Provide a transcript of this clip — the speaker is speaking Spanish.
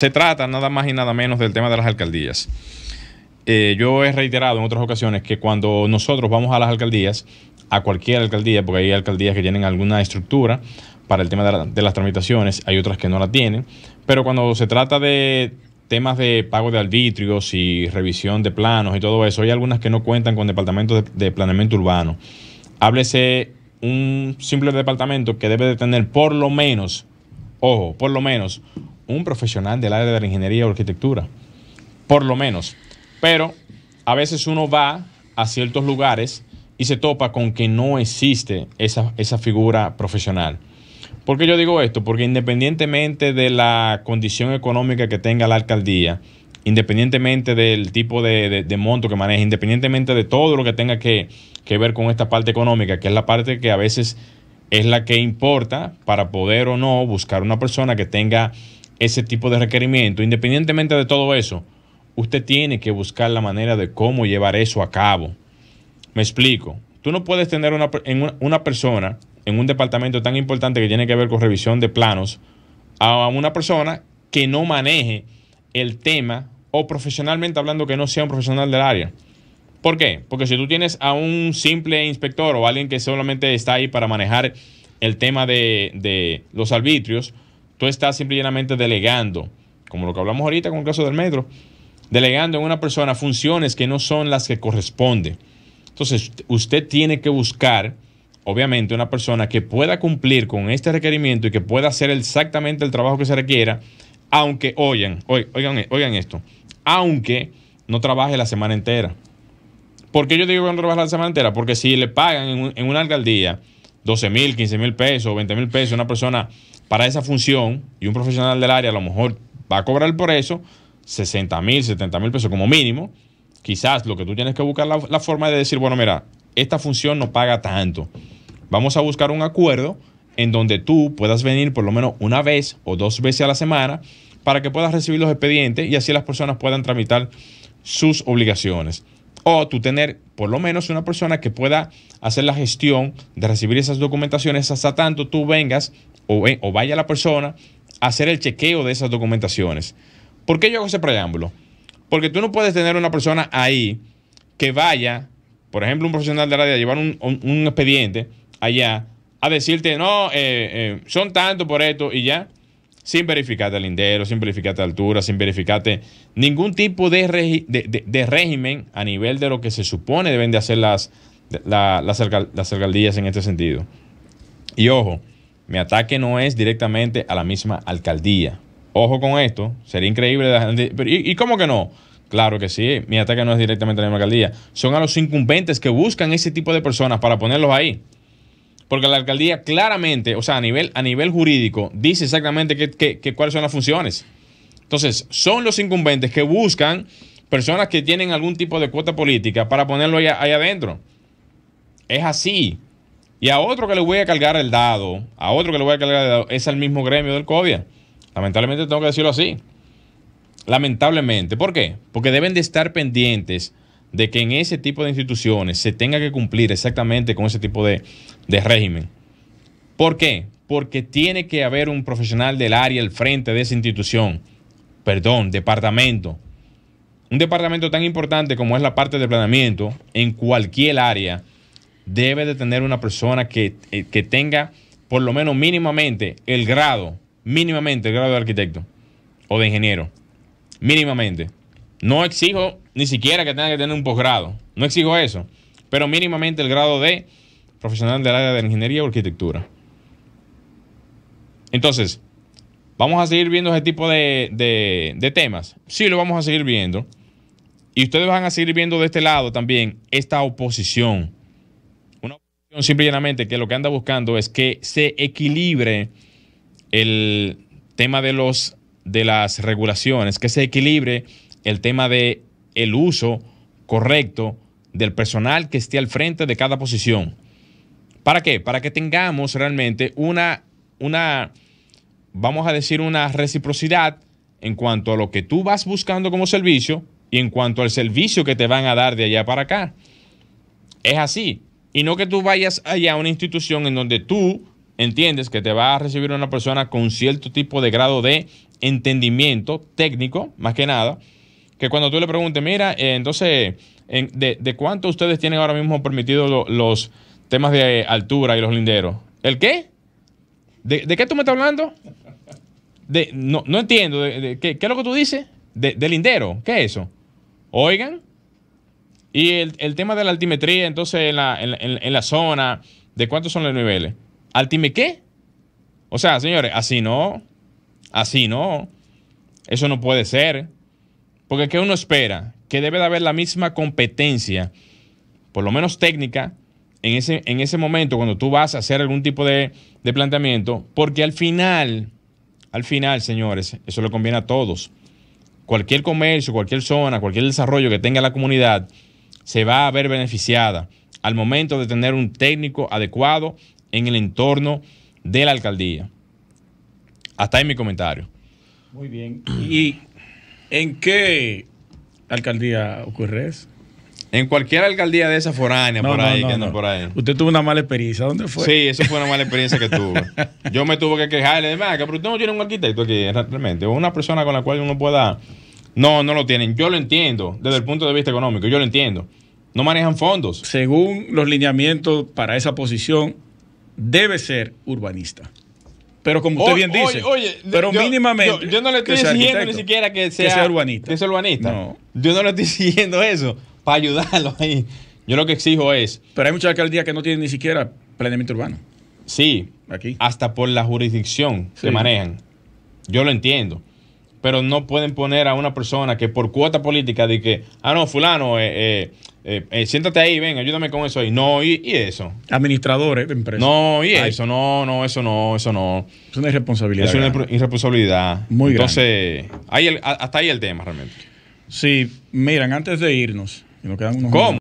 Se trata nada más y nada menos del tema de las alcaldías. Eh, yo he reiterado en otras ocasiones que cuando nosotros vamos a las alcaldías, a cualquier alcaldía, porque hay alcaldías que tienen alguna estructura para el tema de, las tramitaciones, hay otras que no la tienen, pero cuando se trata de temas de pago de arbitrios y revisión de planos y todo eso, hay algunas que no cuentan con departamentos de, de planeamiento urbano. Háblese un simple departamento que debe de tener por lo menos, ojo, por lo menos un profesional del área de la ingeniería o arquitectura, por lo menos. Pero a veces uno va a ciertos lugares y se topa con que no existe esa, esa figura profesional. ¿Por qué yo digo esto? Porque independientemente de la condición económica que tenga la alcaldía, independientemente del tipo de, monto que maneje, independientemente de todo lo que tenga que, que ver con esta parte económica, que es la parte que a veces es la que importa para poder o no buscar una persona que tenga ese tipo de requerimiento, independientemente de todo eso, usted tiene que buscar la manera de cómo llevar eso a cabo. Me explico. Tú no puedes tener una, en una, persona en un departamento tan importante que tiene que ver con revisión de planos a una persona que no maneje el tema o profesionalmente hablando que no sea un profesional del área. ¿Por qué? Porque si tú tienes a un simple inspector o alguien que solamente está ahí para manejar el tema de, de los arbitrios, tú estás simplemente delegando, como lo que hablamos ahorita con el caso del metro, delegando en una persona funciones que no son las que corresponden. Entonces, usted tiene que buscar, obviamente, una persona que pueda cumplir con este requerimiento y que pueda hacer exactamente el trabajo que se requiera, aunque, oigan, oigan, oigan esto, aunque no trabaje la semana entera. ¿Por qué yo digo que no trabaje la semana entera? Porque si le pagan en, una alcaldía 12 mil, 15 mil pesos, 20 mil pesos, una persona para esa función y un profesional del área a lo mejor va a cobrar por eso 60 mil, 70 mil pesos como mínimo. Quizás lo que tú tienes que buscar la, la forma de decir, bueno, mira, esta función no paga tanto. Vamos a buscar un acuerdo en donde tú puedas venir por lo menos una vez o dos veces a la semana para que puedas recibir los expedientes y así las personas puedan tramitar sus obligaciones o tú tener por lo menos una persona que pueda hacer la gestión de recibir esas documentaciones hasta tanto tú vengas o, vaya la persona a hacer el chequeo de esas documentaciones. ¿Por qué yo hago ese preámbulo? Porque tú no puedes tener una persona ahí que vaya, por ejemplo, un profesional de radio a llevar un, expediente allá a decirte, no, eh, eh, son tanto por esto y ya sin verificarte lindero, sin verificarte altura, sin verificarte ningún tipo de, de, régimen a nivel de lo que se supone deben de hacer las, las, alcaldías en este sentido. Y ojo, mi ataque no es directamente a la misma alcaldía. Ojo con esto, sería increíble. ¿y, ¿Y cómo que no? Claro que sí, mi ataque no es directamente a la misma alcaldía. Son a los incumbentes que buscan ese tipo de personas para ponerlos ahí. Porque la alcaldía claramente, o sea, a nivel, a nivel jurídico, dice exactamente que, cuáles son las funciones. Entonces, son los incumbentes que buscan personas que tienen algún tipo de cuota política para ponerlo ahí, adentro. Es así. Y a otro que le voy a cargar el dado, a otro que le voy a cargar el dado, es al mismo gremio del COVIA. Lamentablemente tengo que decirlo así. Lamentablemente. ¿Por qué? Porque deben de estar pendientes de que en ese tipo de instituciones se tenga que cumplir exactamente con ese tipo de, régimen. ¿Por qué? Porque tiene que haber un profesional del área al frente de esa institución, perdón, departamento. Un departamento tan importante como es la parte de planeamiento, en cualquier área, debe de tener una persona que, eh, que tenga por lo menos mínimamente el grado, mínimamente el grado de arquitecto o de ingeniero, mínimamente. No exijo ni siquiera que tenga que tener un posgrado. No exijo eso. Pero mínimamente el grado de profesional del área de ingeniería o arquitectura. Entonces, ¿vamos a seguir viendo ese tipo de, temas? Sí, lo vamos a seguir viendo. Y ustedes van a seguir viendo de este lado también esta oposición. Una oposición simple y que lo que anda buscando es que se equilibre el tema de, los, de las regulaciones, que se equilibre el tema de el uso correcto del personal que esté al frente de cada posición. ¿Para qué? Para que tengamos realmente una, una, vamos a decir, una reciprocidad en cuanto a lo que tú vas buscando como servicio y en cuanto al servicio que te van a dar de allá para acá. Es así. Y no que tú vayas allá a una institución en donde tú entiendes que te va a recibir una persona con cierto tipo de grado de entendimiento técnico, más que nada, que cuando tú le preguntes, mira, eh, entonces, de, de, cuánto ustedes tienen ahora mismo permitido los temas de altura y los linderos? ¿El qué? ¿De, de qué tú me estás hablando? De, no, entiendo. De, ¿qué, es lo que tú dices? De, lindero. ¿Qué es eso? Oigan. Y el, tema de la altimetría, entonces, en la, en la zona, ¿de cuántos son los niveles? ¿Altime qué? O sea, señores, así no. Así no. Eso no puede ser. Porque ¿qué uno espera? Que debe de haber la misma competencia, por lo menos técnica, en ese, en ese momento cuando tú vas a hacer algún tipo de, planteamiento, porque al final, al final, señores, eso le conviene a todos. Cualquier comercio, cualquier zona, cualquier desarrollo que tenga la comunidad se va a ver beneficiada al momento de tener un técnico adecuado en el entorno de la alcaldía. Hasta ahí mi comentario. Muy bien. Y ¿En qué alcaldía ocurre eso? En cualquier alcaldía de esa foránea, por, ahí, por ahí. Usted tuvo una mala experiencia, ¿dónde fue? Sí, eso fue una mala experiencia que tuve. Yo me tuve que quejarle le que pero usted no tiene un arquitecto aquí, eh, realmente, o una persona con la cual uno pueda... No, no lo tienen. Yo lo entiendo, desde el punto de vista económico, yo lo entiendo. No manejan fondos. Según los lineamientos para esa posición, debe ser urbanista. Pero como usted bien dice, pero yo, mínimamente. Yo, no le estoy diciendo ni siquiera que sea, que sea urbanista. urbanista. No. Yo no le estoy diciendo eso para ayudarlo ahí. Yo lo que exijo es. Pero hay muchas alcaldías que no tienen ni siquiera planeamiento urbano. Sí. Aquí. Hasta por la jurisdicción que manejan. Yo lo entiendo pero no pueden poner a una persona que por cuota política de que, ah, no, fulano, eh, eh, eh, eh siéntate ahí, ven, ayúdame con eso ahí. No, y, eso. Administradores de empresas. No, y eso, no, no, eso no, eso no. Es una irresponsabilidad. Es una irresponsabilidad. Muy Entonces, Ahí el, hasta ahí el tema realmente. Sí, miran, antes de irnos, nos quedan unos. ¿Cómo?